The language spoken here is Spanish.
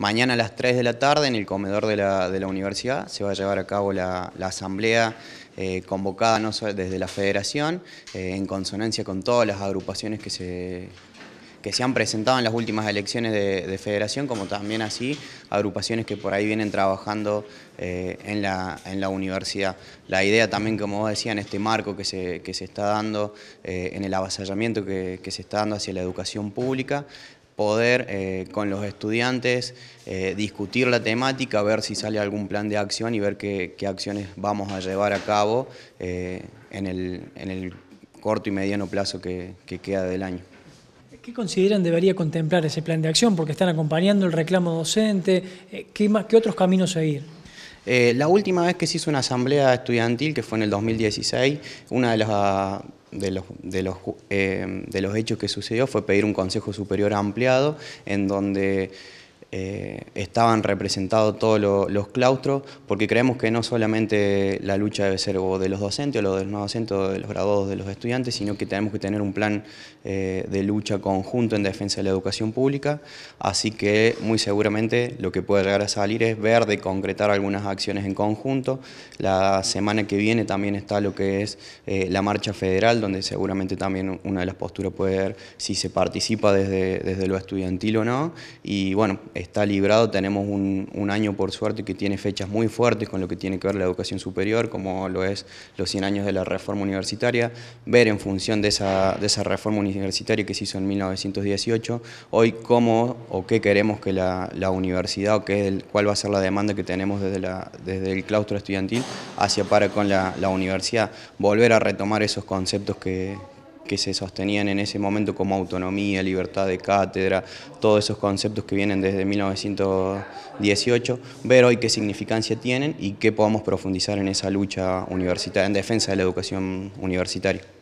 Mañana a las 3 de la tarde en el comedor de la, universidad se va a llevar a cabo la, asamblea eh, convocada no desde la federación eh, en consonancia con todas las agrupaciones que se, que se han presentado en las últimas elecciones de, federación, como también así agrupaciones que por ahí vienen trabajando eh, en, la, en, la, universidad. La idea también, como vos decías, en este marco que se, que se está dando, en el avasallamiento que, se está dando hacia la educación pública, poder eh, con los estudiantes eh, discutir la temática, ver si sale algún plan de acción y ver qué, acciones vamos a llevar a cabo eh, en, el, corto y mediano plazo que, queda del año. ¿Qué consideran debería contemplar ese plan de acción? Porque están acompañando el reclamo docente. ¿Qué, más, qué otros caminos seguir? Eh, la última vez que se hizo una asamblea estudiantil, que fue en el 2016, una de los, eh, de los hechos que sucedió fue pedir un Consejo Superior ampliado, en donde eh, estaban representados todos los claustros, porque creemos que no solamente la lucha debe ser de los docentes o de los no docentes o de los graduados de los estudiantes, sino que tenemos que tener un plan eh, de lucha conjunto en defensa de la educación pública, así que muy seguramente lo que puede llegar a salir es ver de concretar algunas acciones en conjunto. La semana que viene también está lo que es eh, la marcha federal, donde seguramente también una de las posturas puede ver si se participa desde, desde lo estudiantil o no, y bueno, está librado, tenemos un, año por suerte que tiene fechas muy fuertes con lo que tiene que ver la educación superior, como lo es los 100 años de la reforma universitaria, ver en función de esa, reforma universitaria que se hizo en 1918, hoy cómo o qué queremos que la, universidad o cuál va a ser la demanda que tenemos desde, el claustro estudiantil hacia para con la universidad, volver a retomar esos conceptos que, que se sostenían en ese momento como autonomía, libertad de cátedra, todos esos conceptos que vienen desde 1918, ver hoy qué significancia tienen y qué podemos profundizar en esa lucha universitaria, en defensa de la educación universitaria.